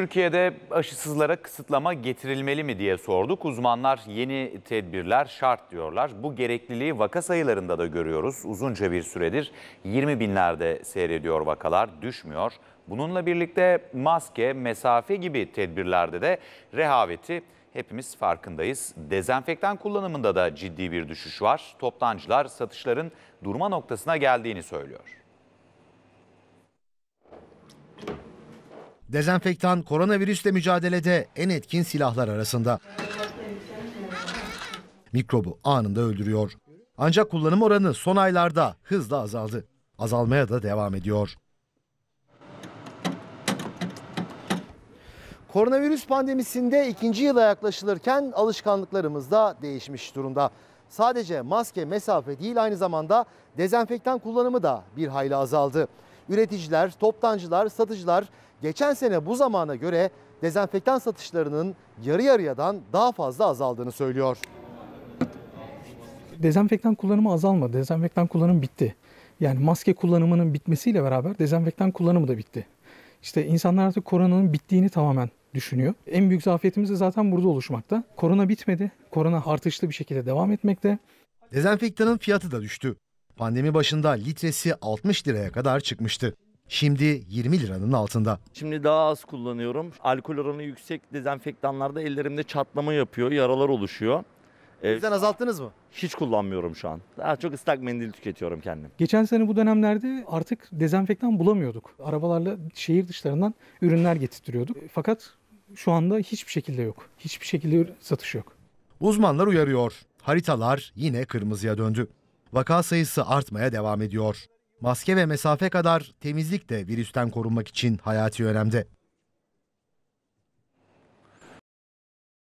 Türkiye'de aşısızlara kısıtlama getirilmeli mi diye sorduk. Uzmanlar yeni tedbirler şart diyorlar. Bu gerekliliği vaka sayılarında da görüyoruz. Uzunca bir süredir 20 binlerde seyrediyor vakalar, düşmüyor. Bununla birlikte maske, mesafe gibi tedbirlerde de rehaveti hepimiz farkındayız. Dezenfektan kullanımında da ciddi bir düşüş var. Toptancılar satışların durma noktasına geldiğini söylüyor. Dezenfektan koronavirüsle mücadelede en etkin silahlar arasında. Mikrobu anında öldürüyor. Ancak kullanım oranı son aylarda hızla azaldı. Azalmaya da devam ediyor. Koronavirüs pandemisinde ikinci yıla yaklaşılırken alışkanlıklarımız da değişmiş durumda. Sadece maske, mesafe değil aynı zamanda dezenfektan kullanımı da bir hayli azaldı. Üreticiler, toptancılar, satıcılar geçen sene bu zamana göre dezenfektan satışlarının yarı yarıyadan daha fazla azaldığını söylüyor. Dezenfektan kullanımı azalmadı. Dezenfektan kullanımı bitti. Yani maske kullanımının bitmesiyle beraber dezenfektan kullanımı da bitti. İşte insanlar artık koronanın bittiğini tamamen düşünüyor. En büyük zafiyetimiz de zaten burada oluşmakta. Korona bitmedi. Korona artışlı bir şekilde devam etmekte. Dezenfektanın fiyatı da düştü. Pandemi başında litresi 60 liraya kadar çıkmıştı. Şimdi 20 liranın altında. Şimdi daha az kullanıyorum. Alkol oranı yüksek dezenfektanlarda ellerimde çatlama yapıyor, yaralar oluşuyor. Ee, Bizden azalttınız mı? Hiç kullanmıyorum şu an. Daha çok ıslak mendil tüketiyorum kendim. Geçen sene bu dönemlerde artık dezenfektan bulamıyorduk. Arabalarla şehir dışlarından ürünler getirtiyorduk. Fakat şu anda hiçbir şekilde yok. Hiçbir şekilde satış yok. Uzmanlar uyarıyor. Haritalar yine kırmızıya döndü. Vaka sayısı artmaya devam ediyor. Maske ve mesafe kadar temizlik de virüsten korunmak için hayati önemde.